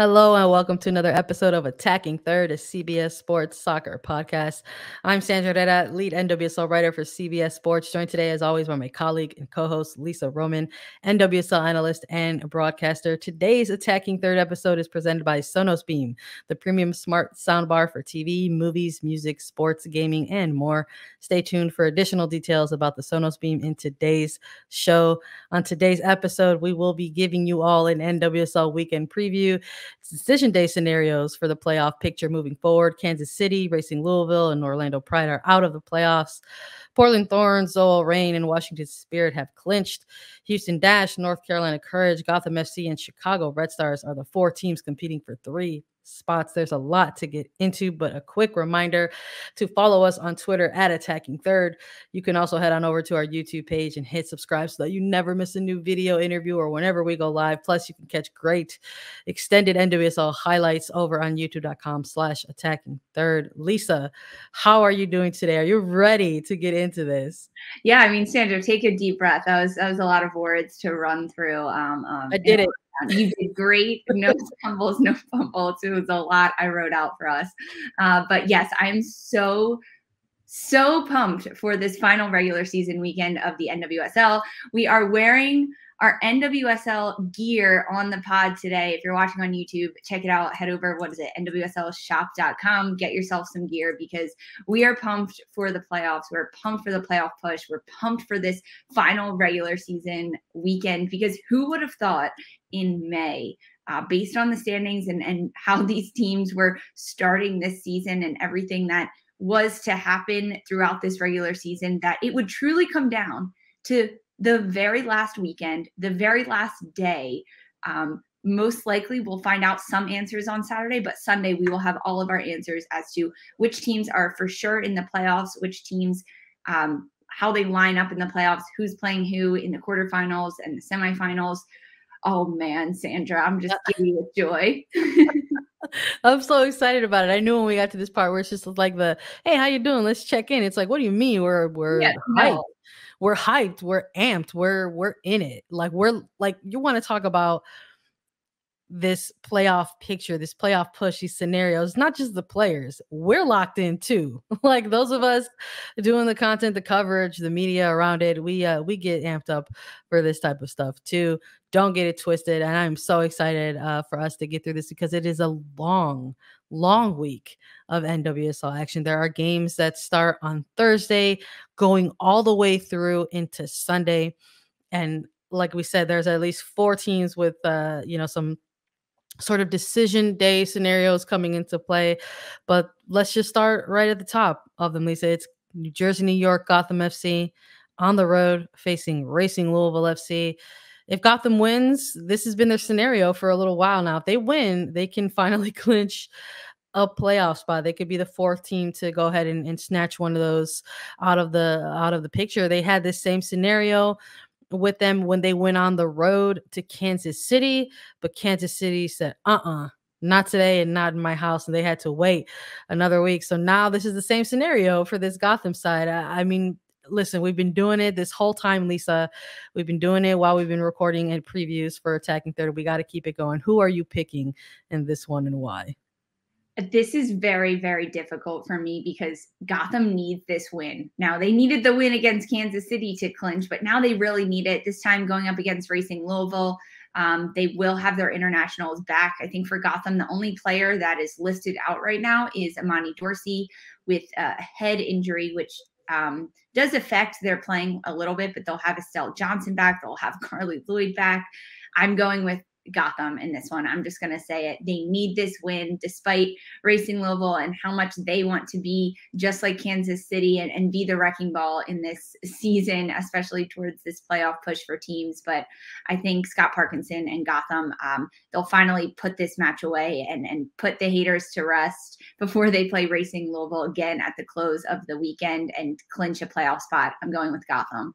Hello and welcome to another episode of Attacking Third, a CBS Sports Soccer podcast. I'm Sandra Reda, lead NWSL writer for CBS Sports, joined today as always by my colleague and co-host Lisa Roman, NWSL analyst and broadcaster. Today's Attacking Third episode is presented by Sonos Beam, the premium smart soundbar for TV, movies, music, sports, gaming, and more. Stay tuned for additional details about the Sonos Beam in today's show. On today's episode, we will be giving you all an NWSL weekend preview decision day scenarios for the playoff picture moving forward. Kansas City racing Louisville and Orlando Pride are out of the playoffs. Portland Thorns, Zoal Rain, and Washington Spirit have clinched. Houston Dash, North Carolina Courage, Gotham FC, and Chicago Red Stars are the four teams competing for three spots. There's a lot to get into, but a quick reminder to follow us on Twitter at Attacking Third. You can also head on over to our YouTube page and hit subscribe so that you never miss a new video interview or whenever we go live. Plus, you can catch great extended NWSL highlights over on youtube.com slash attacking third. Lisa, how are you doing today? Are you ready to get into this? Yeah, I mean, Sandra, take a deep breath. That was that was a lot of words to run through. Um, um I did it you did great. No fumbles, no fumbles. It was a lot I wrote out for us. Uh, but yes, I'm so so pumped for this final regular season weekend of the NWSL. We are wearing our NWSL gear on the pod today. If you're watching on YouTube, check it out. Head over, what is it, NWSLshop.com. Get yourself some gear because we are pumped for the playoffs. We're pumped for the playoff push. We're pumped for this final regular season weekend because who would have thought in May? Uh, based on the standings and, and how these teams were starting this season and everything that was to happen throughout this regular season, that it would truly come down to the very last weekend, the very last day. Um, most likely we'll find out some answers on Saturday, but Sunday we will have all of our answers as to which teams are for sure in the playoffs, which teams, um, how they line up in the playoffs, who's playing who in the quarterfinals and the semifinals. Oh man, Sandra, I'm just with joy. I'm so excited about it. I knew when we got to this part where it's just like the hey, how you doing? Let's check in. It's like, what do you mean? We're we're yeah, no we're hyped, we're amped, we're we're in it. Like we're like you want to talk about this playoff picture, this playoff push, these scenarios, not just the players. We're locked in too. like those of us doing the content, the coverage, the media around it, we uh we get amped up for this type of stuff too. Don't get it twisted. And I'm so excited uh for us to get through this because it is a long, long week of NWSL action. There are games that start on Thursday, going all the way through into Sunday. And like we said, there's at least four teams with, uh, you know, some sort of decision day scenarios coming into play. But let's just start right at the top of them, Lisa. It's New Jersey, New York, Gotham FC on the road facing Racing Louisville FC if Gotham wins, this has been their scenario for a little while now. If they win, they can finally clinch a playoff spot. They could be the fourth team to go ahead and, and snatch one of those out of the out of the picture. They had this same scenario with them when they went on the road to Kansas City, but Kansas City said, "Uh-uh, not today and not in my house and they had to wait another week so now this is the same scenario for this gotham side I, I, mean listen, we've been doing it this whole time, Lisa. We've been doing it while we've been recording and previews for Attacking Third. We got to keep it going. Who are you picking in this one and why? Uh, this is very, very difficult for me because Gotham needs this win. Now, they needed the win against Kansas City to clinch, but now they really need it. This time going up against Racing Louisville. Um, they will have their internationals back. I think for Gotham, the only player that is listed out right now is Amani Dorsey with a head injury, which um, does affect their playing a little bit, but they'll have Estelle Johnson back. They'll have Carly Lloyd back. I'm going with Gotham in this one. I'm just going to say it. They need this win despite Racing Louisville and how much they want to be just like Kansas City and, and be the wrecking ball in this season, especially towards this playoff push for teams. But I think Scott Parkinson and Gotham, um, they'll finally put this match away and, and put the haters to rest before they play Racing Louisville again at the close of the weekend and clinch a playoff spot. I'm going with Gotham.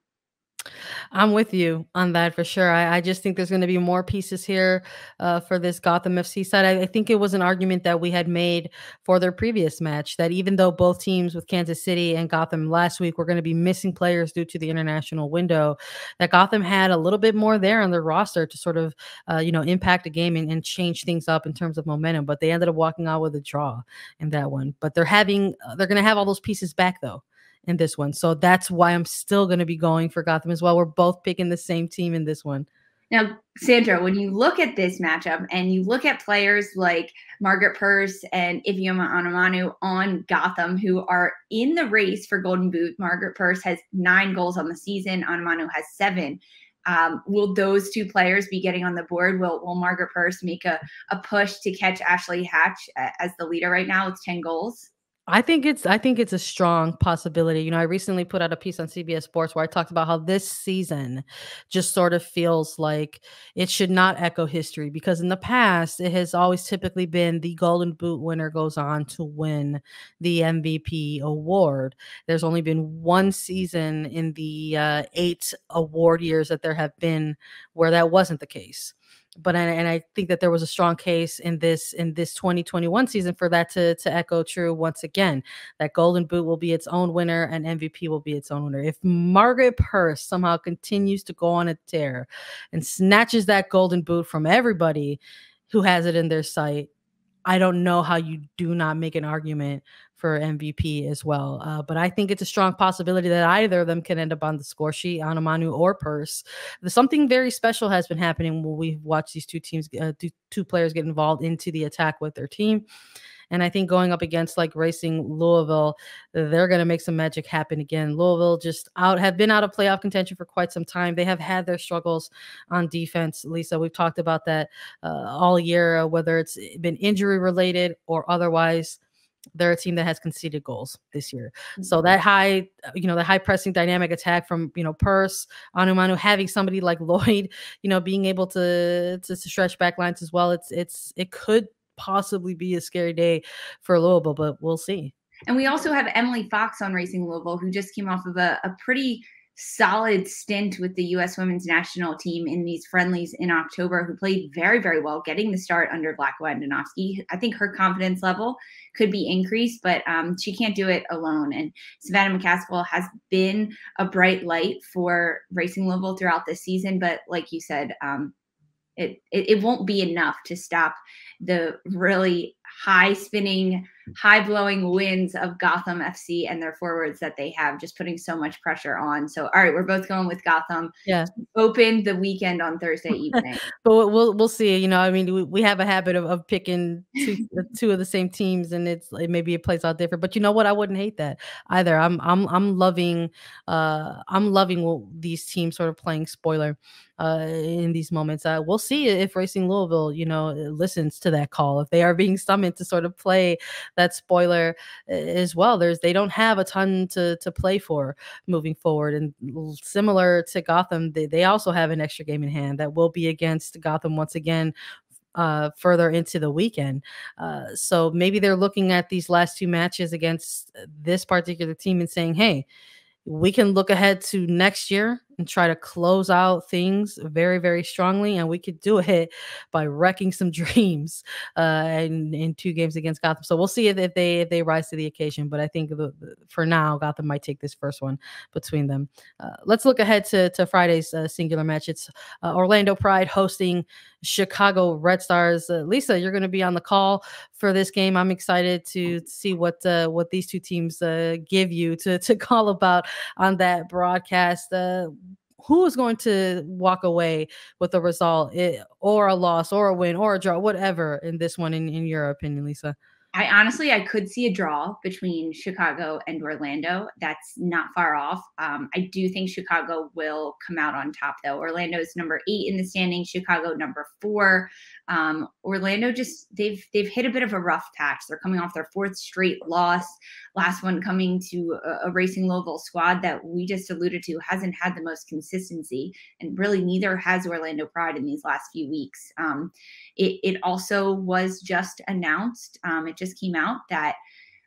I'm with you on that for sure. I, I just think there's going to be more pieces here uh, for this Gotham FC side. I, I, think it was an argument that we had made for their previous match that even though both teams with Kansas City and Gotham last week were going to be missing players due to the international window, that Gotham had a little bit more there on their roster to sort of, uh, you know, impact the game and, and, change things up in terms of momentum. But they ended up walking out with a draw in that one. But they're having, uh, they're going to have all those pieces back though in this one. So that's why I'm still going to be going for Gotham as well. We're both picking the same team in this one. Now, Sandra, when you look at this matchup and you look at players like Margaret Purse and Ivioma Anamanu on Gotham, who are in the race for Golden Boot, Margaret Purse has nine goals on the season, Anamanu has seven. Um, will those two players be getting on the board? Will, will Margaret Purse make a, a push to catch Ashley Hatch uh, as the leader right now with 10 goals? I think it's I think it's a strong possibility. You know, I recently put out a piece on CBS Sports where I talked about how this season just sort of feels like it should not echo history because in the past it has always typically been the Golden Boot winner goes on to win the MVP award. There's only been one season in the uh, eight award years that there have been where that wasn't the case but I, and I think that there was a strong case in this in this 2021 season for that to to echo true once again. That Golden Boot will be its own winner and MVP will be its own winner. If Margaret Purse somehow continues to go on a tear and snatches that Golden Boot from everybody who has it in their sight, I don't know how you do not make an argument for MVP as well. Uh, but I think it's a strong possibility that either of them can end up on the score sheet, Anamanu or Purse. Something very special has been happening when we've watched these two teams, uh, two players get involved into the attack with their team. And I think going up against like Racing Louisville, they're going to make some magic happen again. Louisville just out have been out of playoff contention for quite some time. They have had their struggles on defense. Lisa, we've talked about that uh, all year, uh, whether it's eh, been injury related or otherwise they're a team that has conceded goals this year. So mm-hmm. that high, uh, you know, the high pressing dynamic attack from you know Purse, Anumanu, having somebody like Lloyd, you know, being able to to, to stretch back lines as well. It's it's it could possibly be a scary day for Louisville, but we'll see. And we also have Emily Fox on Racing Louisville, who just came off of a, a pretty solid stint with the U.S. women's national team in these friendlies in October, who played very, very well, getting the start under Black Wandanovsky. I think her confidence level could be increased, but um, she can't do it alone. And Savannah McCaskill has been a bright light for Racing Louisville throughout this season, but like you said, um, it, it, it won't be enough to stop the really high spinning, high blowing winds of Gotham FC and their forwards that they have, just putting so much pressure on. So, all right, we're both going with Gotham. Yeah, open the weekend on Thursday evening. but we'll we'll see. You know, I mean, we, we have a habit of, of picking two two of the same teams, and it's it maybe it plays out different. But you know what? I wouldn't hate that either. I'm I'm I'm loving uh I'm loving these teams sort of playing spoiler uh, in these moments. Uh, we'll see if Racing Louisville, you know, listens to that call if they are being summoned to sort of play that spoiler eh, as well. There's they don't have a ton to to play for moving forward, and similar to Gotham, they, they also have an extra game in hand that will be against Gotham once again uh, further into the weekend. Uh, so maybe they're looking at these last two matches against this particular team and saying, hey, we can look ahead to next year and try to close out things very very strongly and we could do it by wrecking some dreams uh in, in two games against gotham so we'll see if, if they if they rise to the occasion but i think the, the, for now gotham might take this first one between them uh, let's look ahead to, to friday's uh, singular match it's uh, orlando pride hosting chicago red stars uh, lisa you're going to be on the call for this game i'm excited to oh. see what uh, what these two teams uh, give you to to call about on that broadcast who is going to walk away with a result it, eh, or a loss or a win or a draw, whatever in this one, in, in your opinion, Lisa? I honestly, I could see a draw between Chicago and Orlando. That's not far off. Um, I do think Chicago will come out on top, though. Orlando is number eight in the standing, Chicago number four. Um, Orlando just they've they've hit a bit of a rough patch. They're coming off their fourth straight loss. Last one coming to a, a Racing Louisville squad that we just alluded to hasn't had the most consistency, and really neither has Orlando Pride in these last few weeks. Um, it, it also was just announced. Um, it just came out that.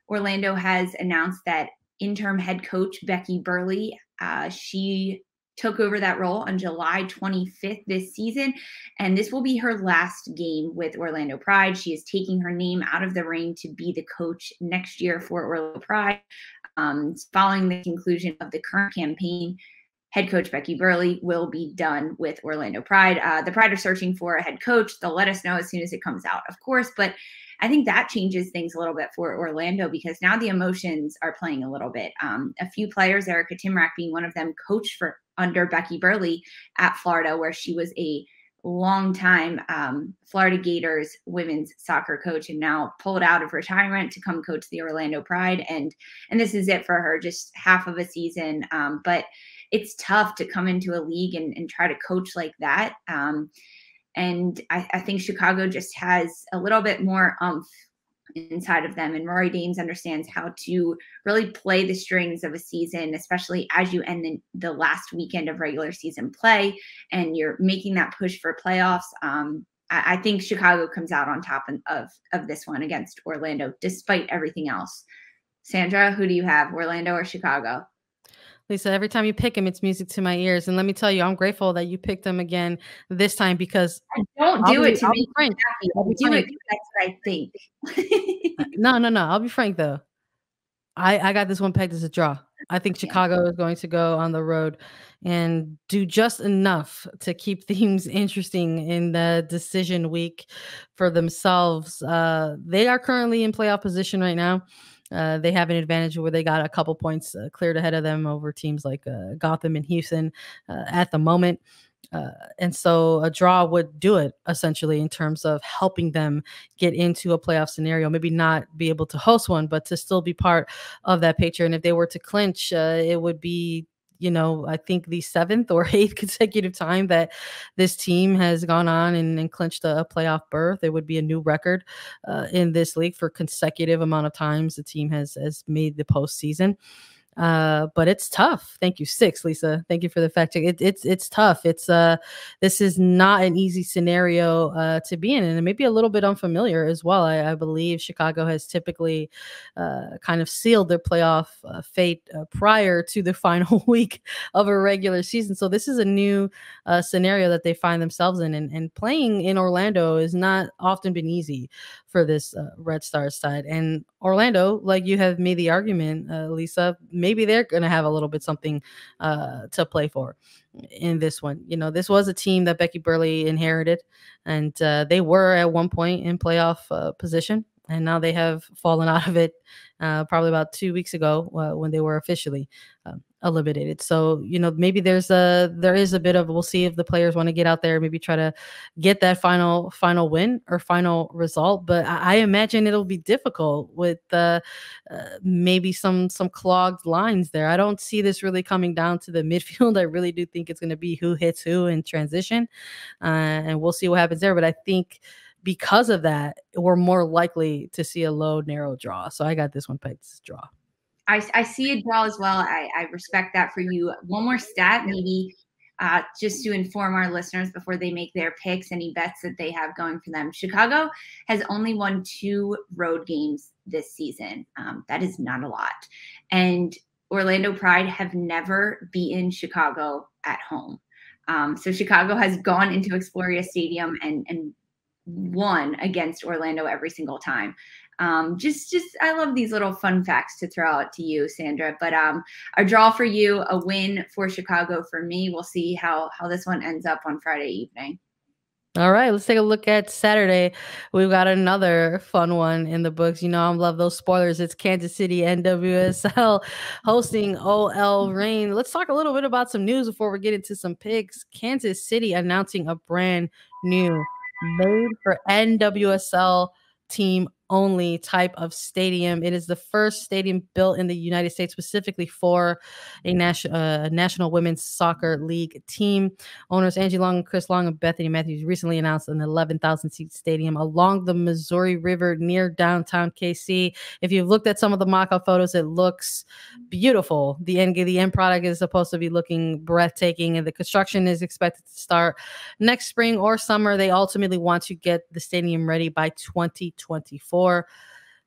Orlando has announced that interim head coach Becky Burley. Uh, she took over that role on July 25th this season. And this will be her last game with Orlando Pride. She is taking her name out of the ring to be the coach next year for Orlando Pride. Um, following the conclusion of the current campaign, head coach Becky Burley will be done with Orlando Pride. Uh, the Pride are searching for a head coach. They'll let us know as soon as it comes out, of course. But I think that changes things a little bit for Orlando because now the emotions are playing a little bit. Um, a few players, Erica Timrak being one of them, coached for under Becky Burley at Florida, where she was a longtime um, Florida Gators women's soccer coach, and now pulled out of retirement to come coach the Orlando Pride. And and this is it for her, just half of a season. Um, but it's tough to come into a league and, and try to coach like that. Um, and I, I, think Chicago just has a little bit more umph inside of them. And Rory Dames understands how to really play the strings of a season, especially as you end the, the last weekend of regular season play and you're making that push for playoffs. Um, I, I, think Chicago comes out on top of, of this one against Orlando, despite everything else. Sandra, who do you have, Orlando or Chicago? Lisa, every time you pick him, it's music to my ears. And let me tell you, I'm grateful that you picked them again this time because I don't do I'll it be, to I'll be frank. Happy. I'll be do it because I think. Uh, no, no, no. I'll be frank though. I, I got this one pegged as a draw. I think Chicago is going to go on the road and do just enough to keep things interesting in the decision week for themselves. Uh, they are currently in playoff position right now. Uh, they have an advantage where they got a couple points uh, cleared ahead of them over teams like uh, Gotham and Houston uh, at the moment. Uh, and so a draw would do it essentially in terms of helping them get into a playoff scenario, maybe not be able to host one, but to still be part of that picture. And if they were to clinch, it would be you know, I think the seventh or eighth consecutive time that this team has gone on and, and clinched a, a playoff berth. It would be a new record uh, in this league for consecutive amount of times the team has has made the postseason. Uh, but it's tough. Thank you, six Lisa. Thank you for the fact check. It, it's it's tough. It's uh, this is not an easy scenario uh, to be in, and it may be a little bit unfamiliar as well. I, I believe Chicago has typically uh, kind of sealed their playoff uh, fate uh, prior to the final week of a regular season. So this is a new uh, scenario that they find themselves in, and, and playing in Orlando has not often been easy for this uh, Red Stars side. And Orlando, like you have made the argument, uh, Lisa maybe they're going to have a little bit something uh, to play for in this one. You know, this was a team that Becky Burley inherited, and uh, they were at one point in playoff uh, position, and now they have fallen out of it uh, probably about two weeks ago uh, when they were officially. Um, eliminated. So, you know, maybe there's a there is a bit of we'll see if the players want to get out there, maybe try to get that final final win or final result. But I, I imagine it'll be difficult with the uh, uh, maybe some some clogged lines there. I don't see this really coming down to the midfield. I really do think it's going to be who hits who in transition, uh, and we'll see what happens there. But I think because of that, we're more likely to see a low narrow draw. So I got this one Pites draw. I, I see it, Dal, as well. I, I respect that for you. One more stat, maybe uh, just to inform our listeners before they make their picks, any bets that they have going for them. Chicago has only won two road games this season. Um, that is not a lot. And Orlando Pride have never beaten Chicago at home. Um, so Chicago has gone into Exploria Stadium and, and won against Orlando every single time um, just just i love these little fun facts to throw out to you sandra but um, draw for you a win for chicago for me we'll see how how this one ends up on friday evening all right, let's take a look at Saturday. We've got another fun one in the books. You know, I love those spoilers. It's Kansas City NWSL hosting OL Reign. Let's talk a little bit about some news before we get into some picks. Kansas City announcing a brand new made for NWSL team only type of stadium. It is the first stadium built in the United States specifically for a uh, national women's soccer league team. Owners Angie Long, Chris Long, and Bethany Matthews recently announced an 11,000 seat stadium along the Missouri River near downtown KC. If you've looked at some of the mock up photos, it looks beautiful. The end, the end product is supposed to be looking breathtaking, and the construction is expected to start next spring or summer. They ultimately want to get the stadium ready by 2024 before.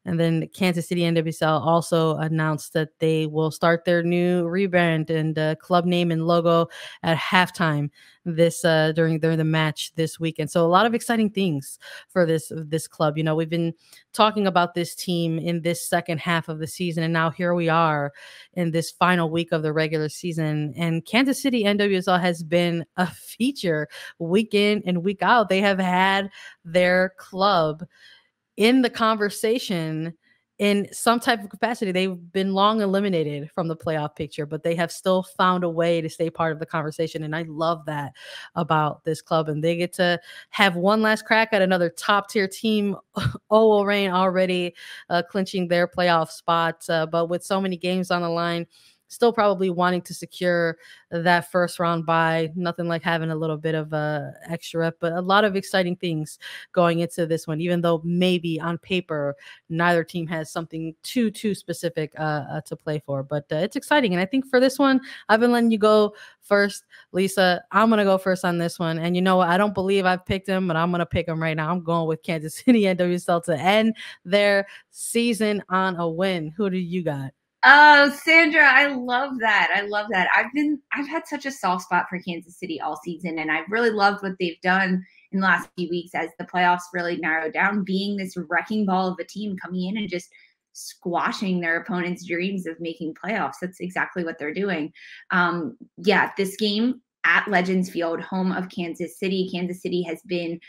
And then Kansas City NWSL also announced that they will start their new rebrand and uh, club name and logo at halftime this uh, during during the match this weekend. So a lot of exciting things for this this club. You know, we've been talking about this team in this second half of the season, and now here we are in this final week of the regular season. And Kansas City NWSL has been a feature week in and week out. They have had their club in the conversation in some type of capacity. They've been long eliminated from the playoff picture, but they have still found a way to stay part of the conversation. And I love that about this club. And they get to have one last crack at another top tier team. Oh, Rain already uh, clinching their playoff spot. Uh, but with so many games on the line, still probably wanting to secure that first round by nothing like having a little bit of a extra rep, but a lot of exciting things going into this one, even though maybe on paper, neither team has something too, too specific uh, uh, to play for, but uh, it's exciting. And I think for this one, I've been letting you go first, Lisa, I'm going to go first on this one. And you know what? I don't believe I've picked him, but I'm going to pick him right now. I'm going with Kansas City and NWSL to end their season on a win. Who do you got? Oh, Sandra, I love that. I love that. I've been I've had such a soft spot for Kansas City all season and I've really loved what they've done in the last few weeks as the playoffs really narrowed down, being this wrecking ball of a team coming in and just squashing their opponents' dreams of making playoffs. That's exactly what they're doing. Um, yeah, this game at Legends Field, home of Kansas City. Kansas City has been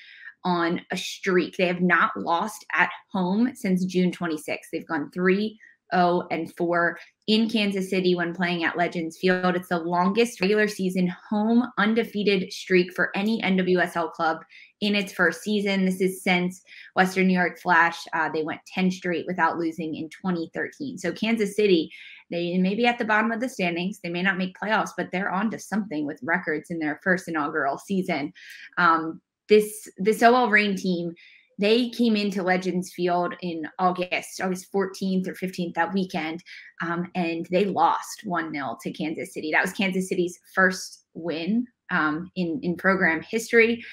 on a streak. They have not lost at home since June 26th. They've gone three 0 and 4 in Kansas City when playing at Legends Field. It's the longest regular season home undefeated streak for any NWSL club in its first season. This is since Western New York Flash. Uh, they went 10 straight without losing in 2013. So Kansas City, they may be at the bottom of the standings. They may not make playoffs, but they're on to something with records in their first inaugural season. Um, this this OL Rain team they came into Legends Field in August, August 14th or 15th, that weekend, um, and they lost 1 0 to Kansas City. That was Kansas City's first win um, in, in program history.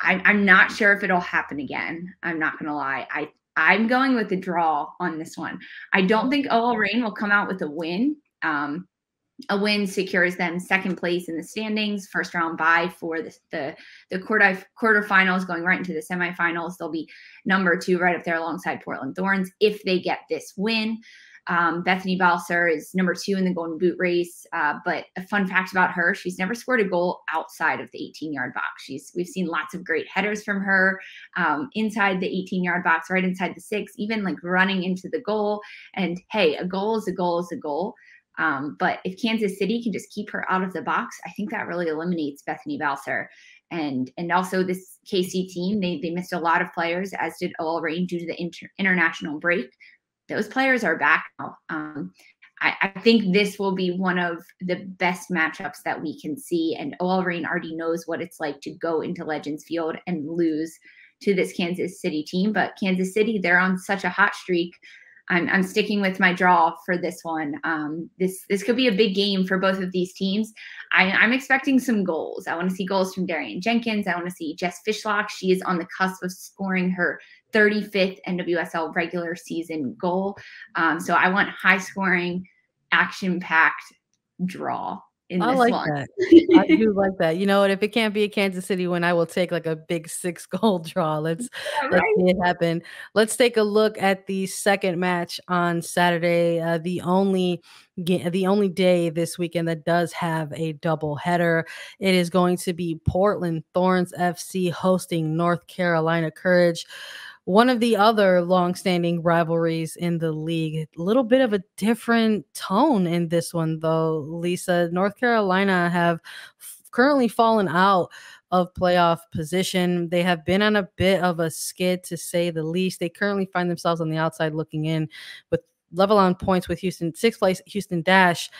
I, I'm not sure if it'll happen again. I'm not going to lie. I, I'm going with the draw on this one. I don't think OL Rain will come out with a win. Um, a win secures them second place in the standings, first round bye for the the, the quarter quarterfinals, going right into the semifinals. They'll be number two right up there alongside Portland Thorns if they get this win. Um, Bethany Balser is number two in the Golden Boot race, uh, but a fun fact about her: she's never scored a goal outside of the 18-yard box. She's we've seen lots of great headers from her um, inside the 18-yard box, right inside the six, even like running into the goal. And hey, a goal is a goal is a goal. Um, but if Kansas City can just keep her out of the box, I think that really eliminates Bethany Balser. And and also this KC team, they they missed a lot of players, as did OL Rain due to the inter- international break. Those players are back now. Um, I, I, think this will be one of the best matchups that we can see. And OL Rain already knows what it's like to go into Legends Field and lose to this Kansas City team. But Kansas City, they're on such a hot streak I'm, I'm sticking with my draw for this one. Um, this this could be a big game for both of these teams. I, am expecting some goals. I want to see goals from Darian Jenkins. I want to see Jess Fishlock. She is on the cusp of scoring her 35th NWSL regular season goal. Um, so I want high scoring, action packed draw in I like one. that. I do like that. You know what? If it can't be a Kansas City win, I will take like a big six goal draw. Let's yeah, right? let's see it happen. Let's take a look at the second match on Saturday. Uh, the only the only day this weekend that does have a double header. It is going to be Portland Thorns FC hosting North Carolina Courage one of the other long-standing rivalries in the league. A little bit of a different tone in this one, though, Lisa. North Carolina have f- currently fallen out of playoff position. They have been on a bit of a skid, to say the least. They currently find themselves on the outside looking in with level on points with Houston, sixth place, Houston Dash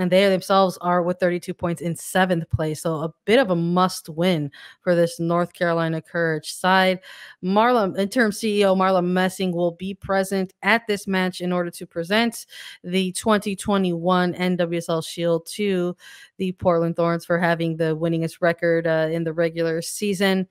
and they themselves are with 32 points in seventh place. So a bit of a must win for this North Carolina Courage side. Marla, interim CEO Marla Messing will be present at this match in order to present the 2021 NWSL Shield to the Portland Thorns for having the winningest record uh, in the regular season.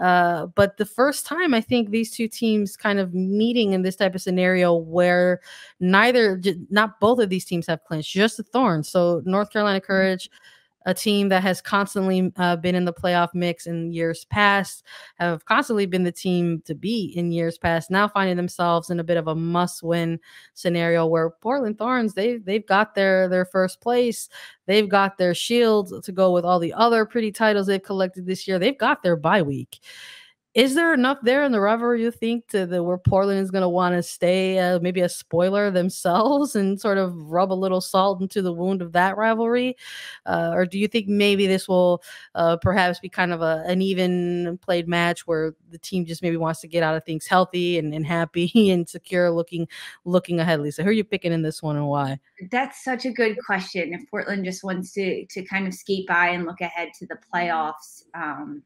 Uh, but the first time I think these two teams kind of meeting in this type of scenario where neither, not both of these teams have clinched, just the Thorns. So North Carolina mm-hmm. Courage. Mm-hmm a team that has constantly uh, been in the playoff mix in years past, have constantly been the team to beat in years past, now finding themselves in a bit of a must-win scenario where Portland Thorns they they've got their their first place, they've got their shield to go with all the other pretty titles they've collected this year, they've got their bye week is there enough there in the rivalry you think to the where Portland is going to want to stay uh, maybe a spoiler themselves and sort of rub a little salt into the wound of that rivalry, uh, or do you think maybe this will uh, perhaps be kind of a, an even played match where the team just maybe wants to get out of things healthy and, and happy and secure looking looking ahead? Lisa, who are you picking in this one and why? That's such a good question. If Portland just wants to to kind of skate by and look ahead to the playoffs. Um,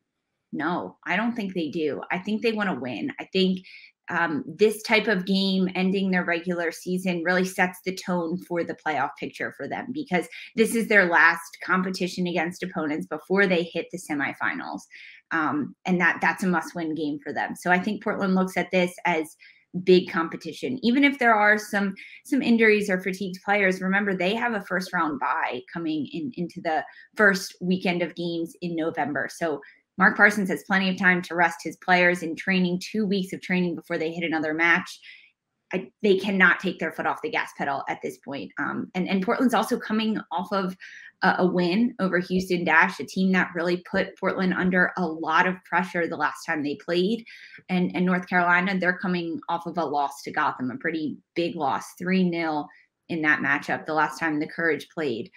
no, I don't think they do. I think they want to win. I think um, this type of game ending their regular season really sets the tone for the playoff picture for them because this is their last competition against opponents before they hit the semifinals, um, and that that's a must-win game for them. So I think Portland looks at this as big competition even if there are some some injuries or fatigued players remember they have a first round bye coming in into the first weekend of games in november so Mark Parsons has plenty of time to rest his players in training, two weeks of training before they hit another match. I, they cannot take their foot off the gas pedal at this point. Um, and, and Portland's also coming off of a, a, win over Houston Dash, a team that really put Portland under a lot of pressure the last time they played. And, and North Carolina, they're coming off of a loss to Gotham, a pretty big loss, 3 0 in that matchup the last time the Courage played.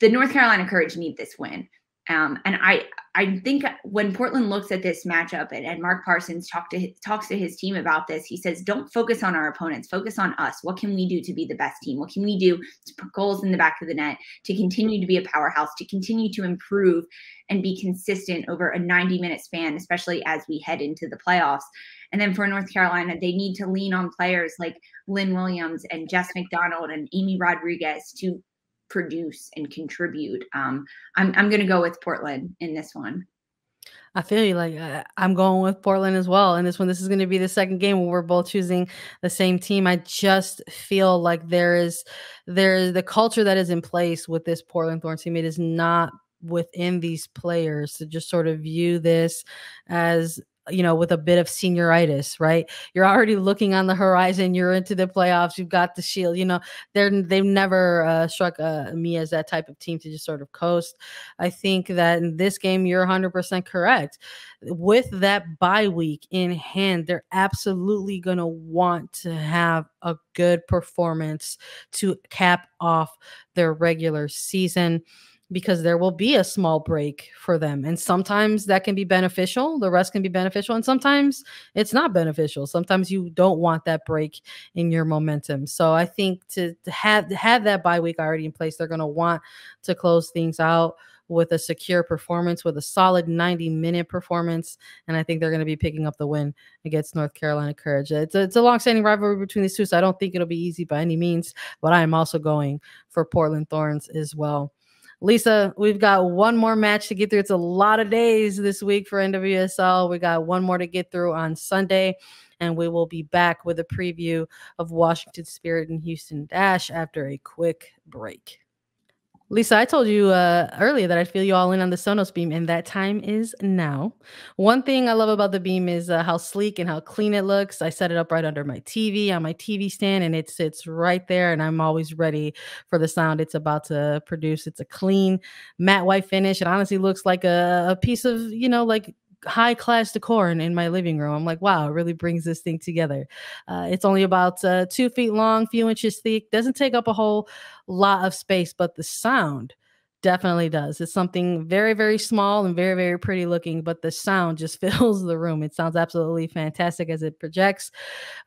The North Carolina Courage need this win. Um, and I, I think when Portland looks at this matchup, and, and Mark Parsons talked to talks to his team about this, he says, "Don't focus on our opponents. Focus on us. What can we do to be the best team? What can we do to put goals in the back of the net, to continue to be a powerhouse, to continue to improve, and be consistent over a 90-minute span, especially as we head into the playoffs." And then for North Carolina, they need to lean on players like Lynn Williams and Jess McDonald and Amy Rodriguez to produce and contribute. Um, I'm I'm going to go with Portland in this one. I feel you. Like uh, I'm going with Portland as well in this one. This is going to be the second game where we're both choosing the same team. I just feel like there is there is the culture that is in place with this Portland Thorns team. It is not within these players to just sort of view this as you know, with a bit of senioritis, right? You're already looking on the horizon. You're into the playoffs. You've got the shield. You know, they're they've never uh, struck uh, me as that type of team to just sort of coast. I think that in this game, you're 100% correct. With that bye week in hand, they're absolutely going to want to have a good performance to cap off their regular season because there will be a small break for them. And sometimes that can be beneficial, the rest can be beneficial, and sometimes it's not beneficial. Sometimes you don't want that break in your momentum. So I think to, to have have that bye week already in place, they're going to want to close things out with a secure performance, with a solid 90 minute performance. And I think they're going to be picking up the win against North Carolina Courage. It's a, it's a long-standing rivalry between these two, so I don't think it'll be easy by any means. But I am also going for Portland Thorns as well. Lisa, we've got one more match to get through. It's a lot of days this week for NWSL. We got one more to get through on Sunday, and we will be back with a preview of Washington Spirit and Houston Dash after a quick break. Lisa, I told you uh, earlier that I feel you all in on the Sonos Beam, and that time is now. One thing I love about the Beam is uh, how sleek and how clean it looks. I set it up right under my TV on my TV stand, and it sits right there. And I'm always ready for the sound it's about to produce. It's a clean matte white finish. It honestly looks like a, a piece of you know like high class decor in, in, my living room. I'm like, wow, it really brings this thing together. Uh, it's only about uh, two feet long, few inches thick. Doesn't take up a whole lot of space, but the sound definitely does. It's something very, very small and very, very pretty looking, but the sound just fills the room. It sounds absolutely fantastic as it projects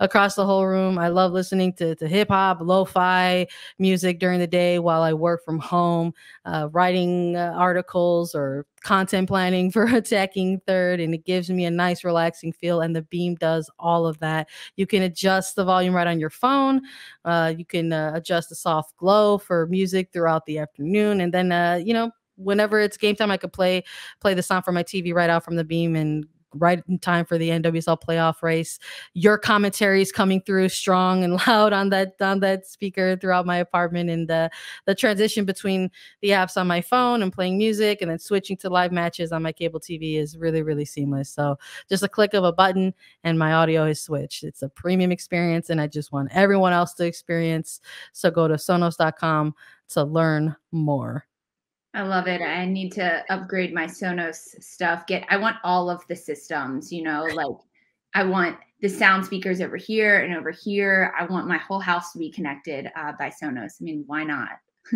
across the whole room. I love listening to, to hip hop, lo fi music during the day while I work from home, uh, writing uh, articles or content planning for attacking third and it gives me a nice relaxing feel and the beam does all of that you can adjust the volume right on your phone uh, you can uh, adjust the soft glow for music throughout the afternoon and then uh, you know whenever it's game time i could play play the song from my tv right out from the beam and right in time for the NWSL playoff race. Your commentary is coming through strong and loud on that on that speaker throughout my apartment, and the the transition between the apps on my phone and playing music, and then switching to live matches on my cable TV is really really seamless. So just a click of a button, and my audio is switched. It's a premium experience, and I just want everyone else to experience. So go to Sonos.com to learn more. I love it. I need to upgrade my Sonos stuff. Get I want all of the systems, you know, like I want the sound speakers over here and over here. I want my whole house to be connected uh, by Sonos. I mean, why not?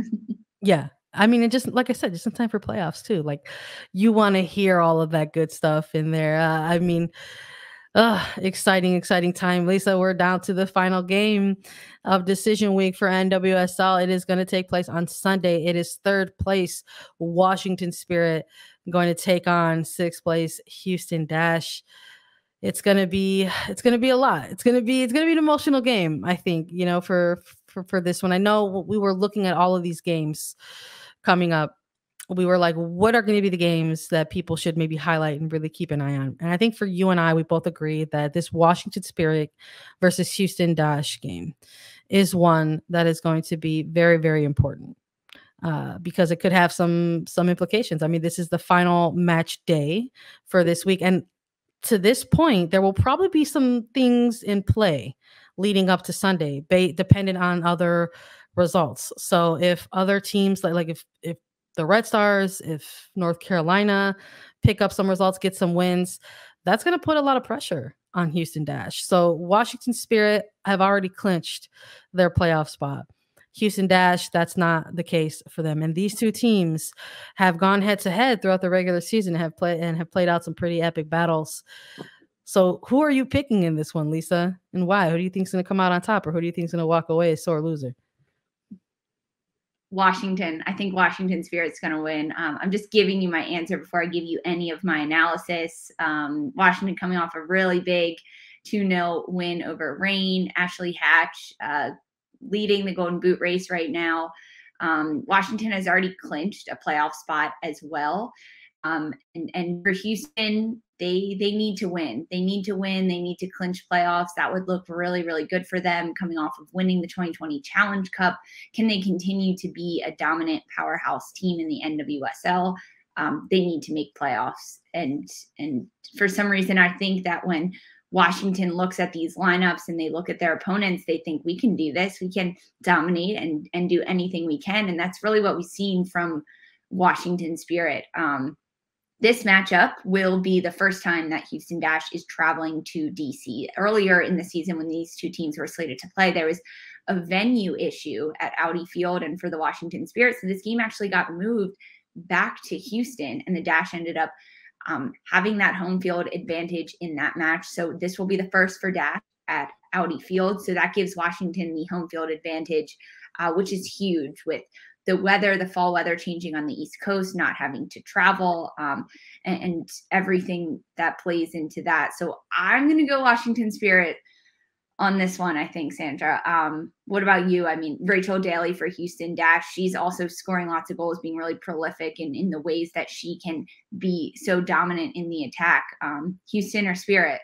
yeah. I mean, it just like I said, just in time for playoffs too. Like, you want to hear all of that good stuff in there. Uh, I mean, Ugh, exciting, exciting time. Lisa, we're down to the final game of decision week for NWSL. It is going to take place on Sunday. It is third place Washington Spirit going to take on sixth place Houston Dash. It's going to be it's going to be a lot. It's going to be it's going to be an emotional game, I think, you know, for for for this one. I know we were looking at all of these games coming up we were like, what are going to be the games that people should maybe highlight and really keep an eye on? And I think for you and I, we both agree that this Washington Spirit versus Houston Dash game is one that is going to be very, very important uh, because it could have some some implications. I mean, this is the final match day for this week, and to this point, there will probably be some things in play leading up to Sunday, ba- dependent on other results. So if other teams like like if if the Red Stars, if North Carolina pick up some results, get some wins, that's going to put a lot of pressure on Houston Dash. So Washington Spirit have already clinched their playoff spot. Houston Dash, that's not the case for them. And these two teams have gone head to head throughout the regular season and have played and have played out some pretty epic battles. So who are you picking in this one, Lisa? And why? Who do you think is gonna come out on top or who do you think is gonna walk away a sore loser? Washington. I think Washington Spirit's going to win. Um, I'm just giving you my answer before I give you any of my analysis. Um, Washington coming off a really big 2 0 win over Rain. Ashley Hatch uh, leading the Golden Boot race right now. Um, Washington has already clinched a playoff spot as well. Um, and, and for Houston, they they need to win. They need to win. They need to clinch playoffs. That would look really really good for them coming off of winning the 2020 Challenge Cup. Can they continue to be a dominant powerhouse team in the NWSL? Um, they need to make playoffs. And and for some reason, I think that when Washington looks at these lineups and they look at their opponents, they think we can do this. We can dominate and and do anything we can. And that's really what we've seen from Washington Spirit. Um, this matchup will be the first time that Houston Dash is traveling to DC. Earlier in the season, when these two teams were slated to play, there was a venue issue at Audi Field and for the Washington Spirit. So this game actually got moved back to Houston, and the Dash ended up um, having that home field advantage in that match. So this will be the first for Dash at Audi Field. So that gives Washington the home field advantage, uh, which is huge with the weather, the fall weather changing on the East Coast, not having to travel, um, and, and, everything that plays into that. So I'm going to go Washington Spirit on this one, I think, Sandra. Um, what about you? I mean, Rachel Daly for Houston Dash, she's also scoring lots of goals, being really prolific in, in the ways that she can be so dominant in the attack. Um, Houston or Spirit?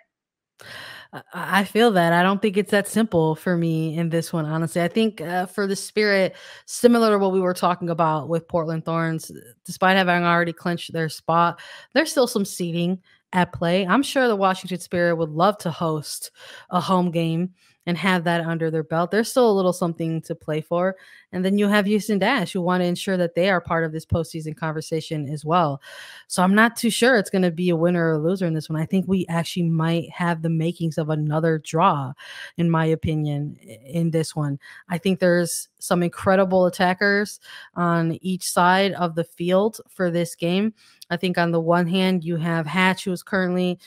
I feel that. I don't think it's that simple for me in this one, honestly. I think uh, for the spirit, similar to what we were talking about with Portland Thorns, despite having already clinched their spot, there's still some seating at play. I'm sure the Washington Spirit would love to host a home game and have that under their belt. There's still a little something to play for. And then you have Houston Dash, who want to ensure that they are part of this postseason conversation as well. So I'm not too sure it's going to be a winner or a loser in this one. I think we actually might have the makings of another draw, in my opinion, in this one. I think there's some incredible attackers on each side of the field for this game. I think on the one hand, you have Hatch, who is currently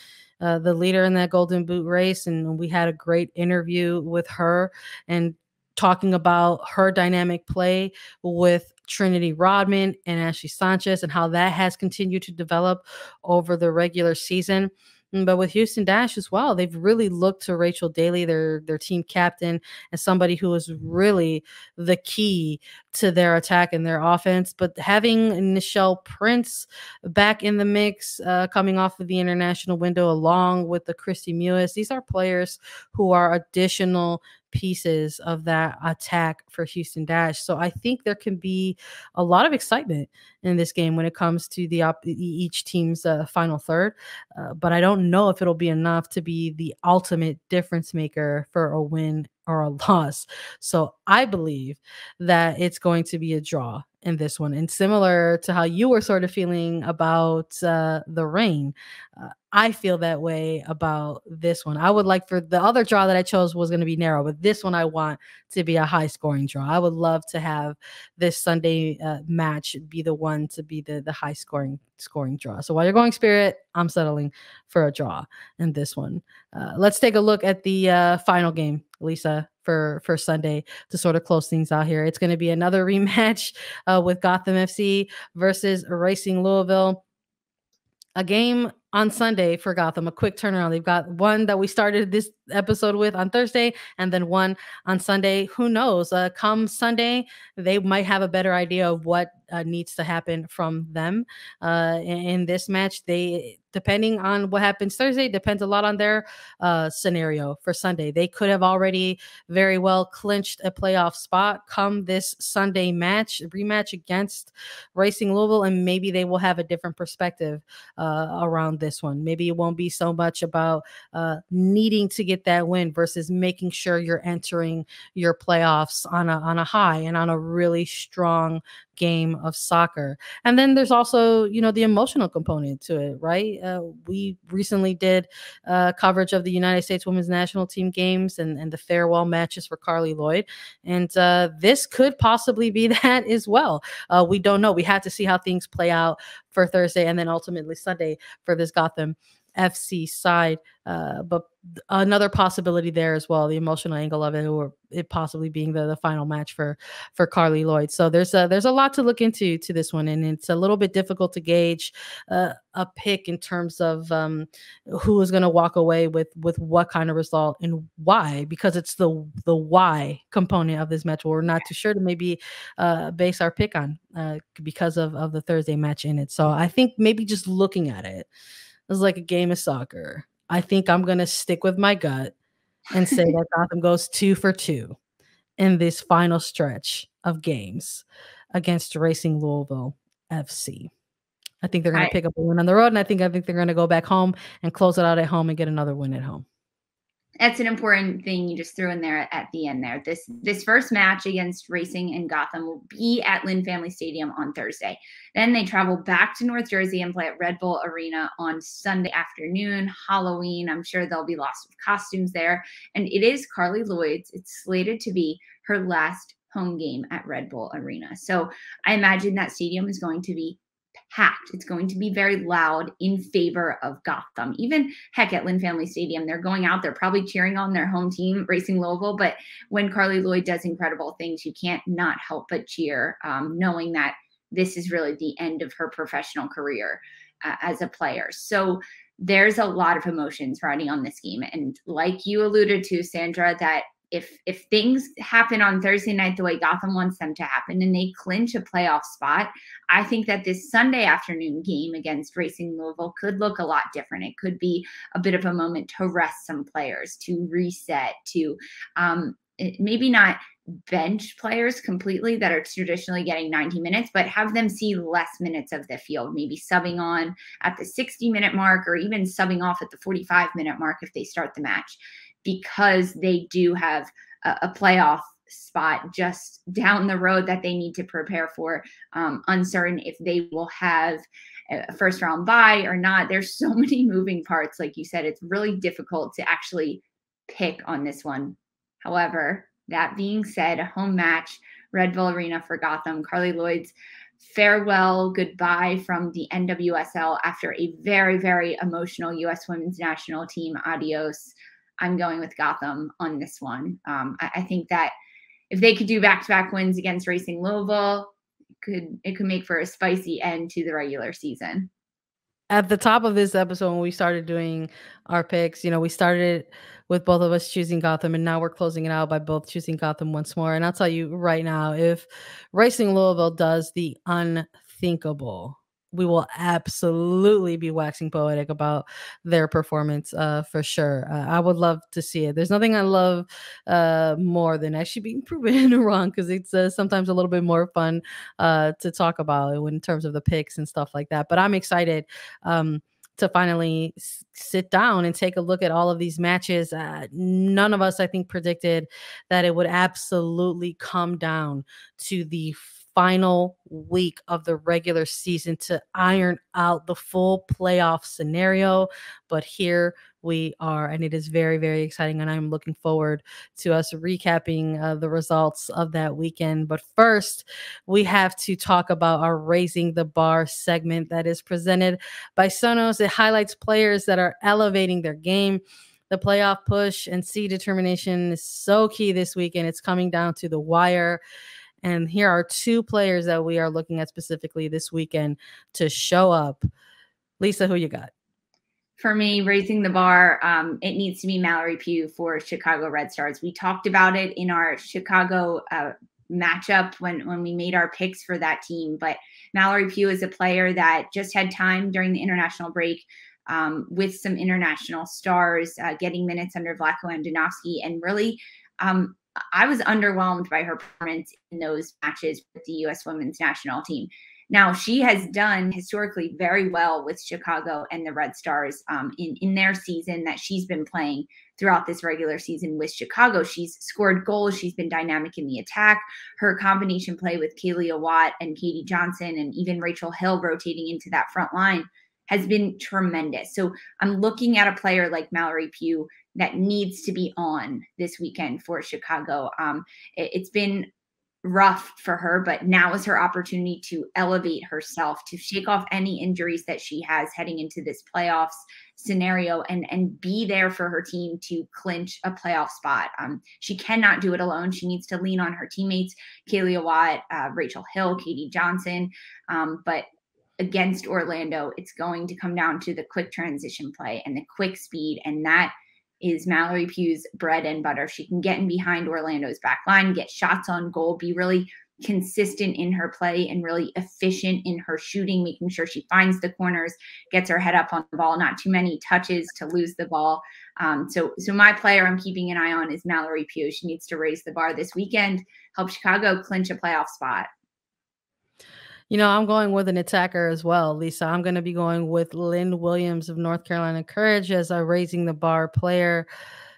uh, the leader in that Golden Boot race, and we had a great interview with her and talking about her dynamic play with Trinity Rodman and Ashley Sanchez and how that has continued to develop over the regular season. Mm, but with Houston Dash as well, they've really looked to Rachel Daly, their their team captain, and somebody who is really the key to their attack and their offense. But having Nichelle Prince back in the mix, uh, coming off of the international window, along with the Christy Mewis, these are players who are additional pieces of that attack for Houston Dash. So I think there can be a lot of excitement in this game when it comes to the op- each team's uh, final third, uh, but I don't know if it'll be enough to be the ultimate difference maker for a win or a loss. So I believe that it's going to be a draw in this one. And similar to how you were sort of feeling about uh, the rain, uh, I feel that way about this one. I would like for the other draw that I chose was going to be narrow, but this one I want to be a high scoring draw. I would love to have this Sunday uh, match be the one to be the the high scoring scoring draw. So while you're going Spirit, I'm settling for a draw in this one. Uh, let's take a look at the uh, final game, Lisa for for Sunday to sort of close things out here. It's going to be another rematch uh, with Gotham FC versus Racing Louisville. A game on Sunday for Gotham, a quick turnaround. They've got one that we started this episode with on Thursday, and then one on Sunday. Who knows? Uh, come Sunday, they might have a better idea of what uh, needs to happen from them uh, in, in, this match. They, depending on what happens Thursday, depends a lot on their uh, scenario for Sunday. They could have already very well clinched a playoff spot come this Sunday match rematch against Racing Louisville, and maybe they will have a different perspective uh, around this one. Maybe it won't be so much about uh, needing to get that win versus making sure you're entering your playoffs on a on a high and on a really strong game of soccer. And then there's also, you know, the emotional component to it, right? Uh, we recently did uh, coverage of the United States women's national team games and, and the farewell matches for Carly Lloyd. And uh, this could possibly be that as well. Uh, we don't know. We had to see how things play out for Thursday and then ultimately Sunday for this Gotham FC side. Uh, but another possibility there as well, the emotional angle of it, or it possibly being the, the final match for for Carly Lloyd. So there's a there's a lot to look into to this one, and it's a little bit difficult to gauge uh, a pick in terms of um, who is going to walk away with with what kind of result and why, because it's the the why component of this match. We're not too sure to maybe uh, base our pick on uh, because of of the Thursday match in it. So I think maybe just looking at it is like a game of soccer. I think I'm going to stick with my gut and say that Gotham goes two for two in this final stretch of games against Racing Louisville FC. I think they're going to pick up a win on the road, and I think I think they're going to go back home and close it out at home and get another win at home that's an important thing you just threw in there at the end there. This this first match against Racing and Gotham will be at Lynn Family Stadium on Thursday. Then they travel back to North Jersey and play at Red Bull Arena on Sunday afternoon, Halloween. I'm sure there'll be lots of costumes there. And it is Carly Lloyd's. It's slated to be her last home game at Red Bull Arena. So I imagine that stadium is going to be packed. It's going to be very loud in favor of Gotham. Even heck at Lynn Family Stadium, they're going out, they're probably cheering on their home team, Racing Louisville. But when Carly Lloyd does incredible things, you can't not help but cheer, um, knowing that this is really the end of her professional career uh, as a player. So there's a lot of emotions riding on this game. And like you alluded to, Sandra, that if if things happen on Thursday night the way Gotham wants them to happen and they clinch a playoff spot, I think that this Sunday afternoon game against Racing Louisville could look a lot different. It could be a bit of a moment to rest some players, to reset, to um, eh, maybe not bench players completely that are traditionally getting 90 minutes, but have them see less minutes of the field, maybe subbing on at the 60 minute mark or even subbing off at the 45 minute mark if they start the match because they do have a, a playoff spot just down the road that they need to prepare for. Um, uncertain if they will have a first round bye or not. There's so many moving parts. Like you said, it's really difficult to actually pick on this one. However, that being said, a home match, Red Bull Arena for Gotham, Carly Lloyd's farewell goodbye from the NWSL after a very, very emotional U.S. women's national team adios I'm going with Gotham on this one. Um, I, I, think that if they could do back-to-back wins against Racing Louisville, it could it could make for a spicy end to the regular season. At the top of this episode, when we started doing our picks, you know, we started with both of us choosing Gotham, and now we're closing it out by both choosing Gotham once more. And I'll tell you right now, if Racing Louisville does the unthinkable, we will absolutely be waxing poetic about their performance uh, for sure. Uh, I would love to see it. There's nothing I love uh, more than actually being proven wrong because it's uh, sometimes a little bit more fun uh, to talk about in terms of the picks and stuff like that. But I'm excited. Um, to finally sit down and take a look at all of these matches. Uh, none of us, I think, predicted that it would absolutely come down to the final week of the regular season to iron out the full playoff scenario. But here we are, and it is very, very exciting. And I'm looking forward to us recapping uh, the results of that weekend. But first, we have to talk about our Raising the Bar segment that is presented by Sonos. It highlights players that are elevating their game the playoff push and C determination is so key this weekend. It's coming down to the wire. And here are two players that we are looking at specifically this weekend to show up. Lisa, who you got? For me, raising the bar, um, it needs to be Mallory Pugh for Chicago Red Stars. We talked about it in our Chicago uh, matchup when when we made our picks for that team. But Mallory Pugh is a player that just had time during the international break um, with some international stars, uh, getting minutes under Vlaco and Donofsky, and really um, I was underwhelmed by her performance in those matches with the U.S. women's national team. Now, she has done historically very well with Chicago and the Red Stars um, in, in their season that she's been playing throughout this regular season with Chicago. She's scored goals, she's been dynamic in the attack. Her combination play with Kaylee Watt and Katie Johnson, and even Rachel Hill rotating into that front line has been tremendous. So I'm looking at a player like Mallory Pugh that needs to be on this weekend for Chicago. Um, it, it's been rough for her, but now is her opportunity to elevate herself, to shake off any injuries that she has heading into this playoffs scenario and and be there for her team to clinch a playoff spot. Um, she cannot do it alone. She needs to lean on her teammates, Kaylee Watt, uh, Rachel Hill, Katie Johnson. Um, but against Orlando, it's going to come down to the quick transition play and the quick speed. And that is Mallory Pugh's bread and butter. She can get in behind Orlando's back line, get shots on goal, be really consistent in her play and really efficient in her shooting, making sure she finds the corners, gets her head up on the ball, not too many touches to lose the ball. Um, so, so my player I'm keeping an eye on is Mallory Pugh. She needs to raise the bar this weekend, help Chicago clinch a playoff spot. You know, I'm going with an attacker as well, Lisa. I'm going to be going with Lynn Williams of North Carolina Courage as a raising the bar player.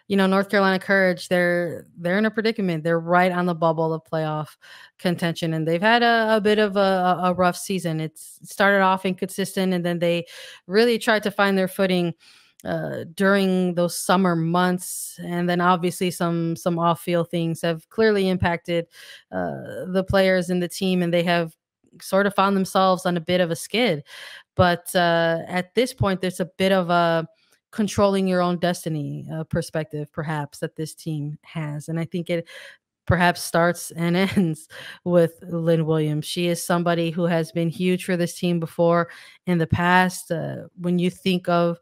You know, North Carolina Courage, they're they're in a predicament. They're right on the bubble of playoff contention, and they've had a, a bit of a, a rough season. It's started off inconsistent, and then they really tried to find their footing. Uh, during those summer months and then obviously some some off-field things have clearly impacted uh, the players in the team and they have sort of found themselves on a bit of a skid. But uh, at this point, there's a bit of a controlling your own destiny uh, perspective, perhaps, that this team has. And I think it perhaps starts and ends with Lynn Williams. She is somebody who has been huge for this team before in the past. Uh, when you think of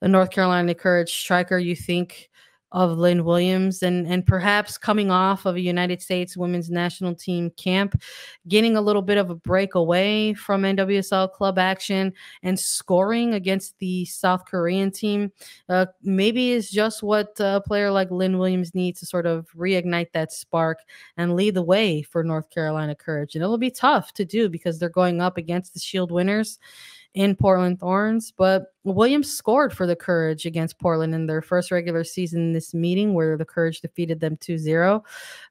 the North Carolina Courage striker, you think of Lynn Williams and and perhaps coming off of a United States women's national team camp, getting a little bit of a break away from NWSL club action and scoring against the South Korean team, uh, maybe is just what a player like Lynn Williams needs to sort of reignite that spark and lead the way for North Carolina Courage. And it'll be tough to do because they're going up against the Shield winners in Portland Thorns. But Williams scored for the Courage against Portland in their first regular season this meeting, where the Courage defeated them 2 0.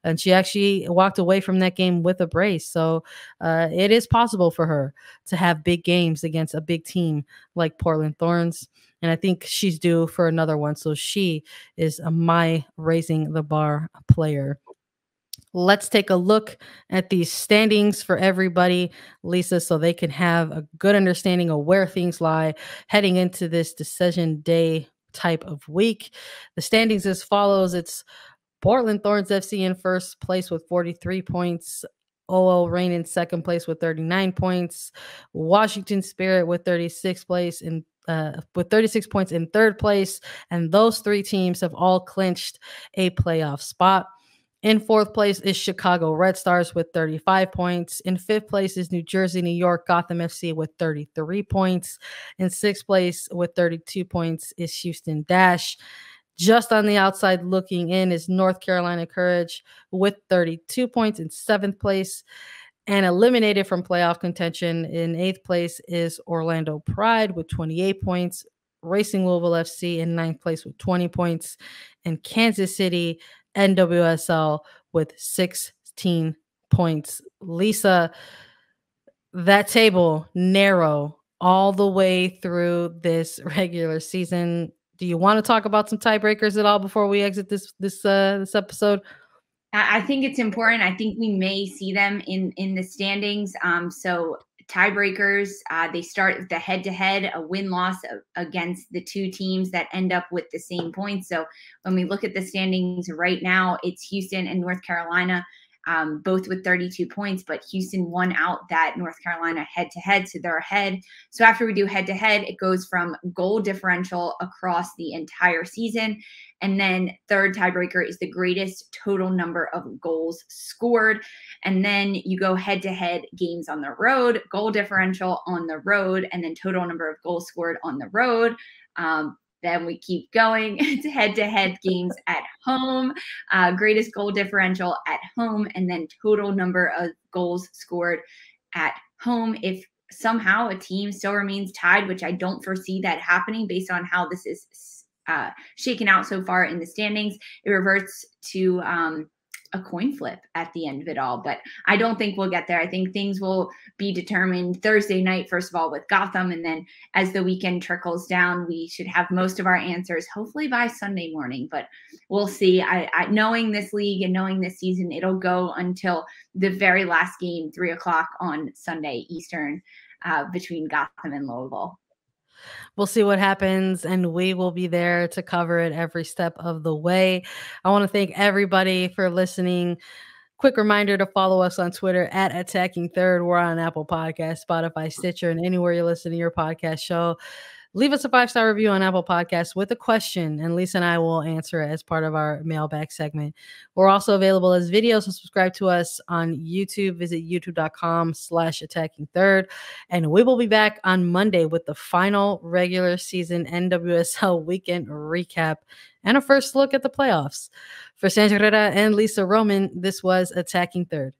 And she actually walked away from that game with a brace. So uh, it is possible for her to have big games against a big team like Portland Thorns and I think she's due for another one. So she is my raising the bar player. Let's take a look at these standings for everybody, Lisa, so they can have a good understanding of where things lie heading into this decision day type of week. The standings as follows it's Portland Thorns FC in first place with 43 points. OL Rain in second place with 39 points. Washington Spirit with 36 place in uh, with 36 points in third place, and those three teams have all clinched a playoff spot. In fourth place is Chicago Red Stars with 35 points. In fifth place is New Jersey, New York, Gotham FC with 33 points. In sixth place with 32 points is Houston Dash. Just on the outside looking in is North Carolina Courage with 32 points in seventh place. And eliminated from playoff contention in eighth place is Orlando Pride with 28 points. Racing Louisville FC in ninth place with 20 points, and Kansas City NWSL with 16 points. Lisa, that table narrow all the way through this regular season. Do you want to talk about some tiebreakers at all before we exit this this uh, this episode? I think it's important. I think we may see them in in the standings. Um, so tiebreakers. Uh, they start the head to head, a win loss against the two teams that end up with the same points. So when we look at the standings right now, it's Houston and North Carolina um, both with 32 points, but Houston won out that North Carolina head to head. So they're ahead. So after we do head to head, it goes from goal differential across the entire season. And then third tiebreaker is the greatest total number of goals scored. And then you go head to head games on the road, goal differential on the road, and then total number of goals scored on the road. Um, then we keep going to head to head games at home, uh, greatest goal differential at home, and then total number of goals scored at home. If somehow a team still remains tied, which I don't foresee that happening based on how this is uh, shaken out so far in the standings, it reverts to. Um, a coin flip at the end of it all. But I don't think we'll get there. I think things will be determined Thursday night, first of all, with Gotham. And then as the weekend trickles down, we should have most of our answers, hopefully by Sunday morning. But we'll see. I, I knowing this league and knowing this season, it'll go until the very last game, three o'clock on Sunday Eastern, uh, between Gotham and Louisville we'll see what happens and we will be there to cover it every step of the way. I want to thank everybody for listening. Quick reminder to follow us on Twitter at Attacking Third. We're on Apple Podcast, Spotify, Stitcher, and anywhere you listen to your podcast show. Leave us a five star review on Apple Podcasts with a question, and Lisa and I will answer it as part of our mailbag segment. We're also available as videos, so subscribe to us on YouTube. Visit youtube.com slash attacking third. And we will be back on Monday with the final regular season NWSL weekend recap and a first look at the playoffs. For Sandra Herrera and Lisa Roman, this was Attacking Third.